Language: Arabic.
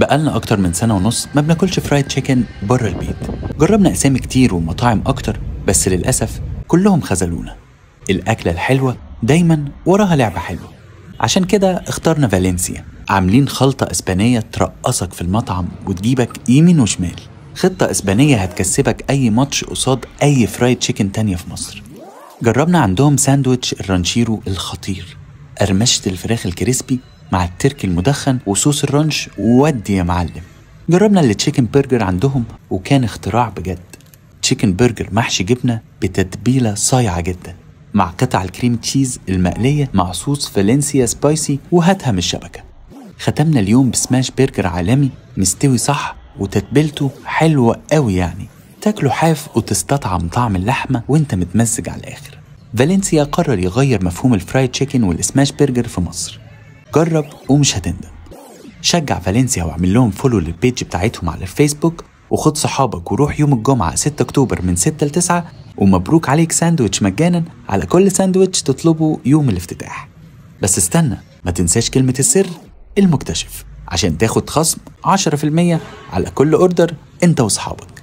بقالنا أكتر من سنة ونص ما بناكلش فرايد تشيكن بره البيت جربنا أسامي كتير ومطاعم أكتر بس للأسف كلهم خذلونا الأكلة الحلوة دايما وراها لعبة حلوة عشان كده اخترنا فالنسيا عاملين خلطة إسبانية ترقصك في المطعم وتجيبك يمين وشمال خطة إسبانية هتكسبك أي ماتش قصاد أي فرايد تشيكن تانية في مصر جربنا عندهم ساندويتش الرانشيرو الخطير قرمشة الفراخ الكريسبي مع التركي المدخن وصوص الرانش وودي يا معلم جربنا التشيكن برجر عندهم وكان اختراع بجد تشيكن برجر محشي جبنه بتتبيله صايعه جدا مع قطع الكريم تشيز المقليه مع صوص فالنسيا سبايسي وهاتها من الشبكه ختمنا اليوم بسماش برجر عالمي مستوي صح وتتبيلته حلوه قوي يعني تاكله حاف وتستطعم طعم اللحمه وانت متمزج على الاخر فالنسيا قرر يغير مفهوم الفرايد تشيكن والسماش برجر في مصر جرب ومش هتندم شجع فالنسيا واعمل لهم فولو للبيج بتاعتهم على الفيسبوك وخد صحابك وروح يوم الجمعة 6 أكتوبر من 6 ل 9 ومبروك عليك ساندويتش مجانا على كل ساندويتش تطلبه يوم الافتتاح بس استنى ما تنساش كلمة السر المكتشف عشان تاخد خصم 10% على كل اوردر انت واصحابك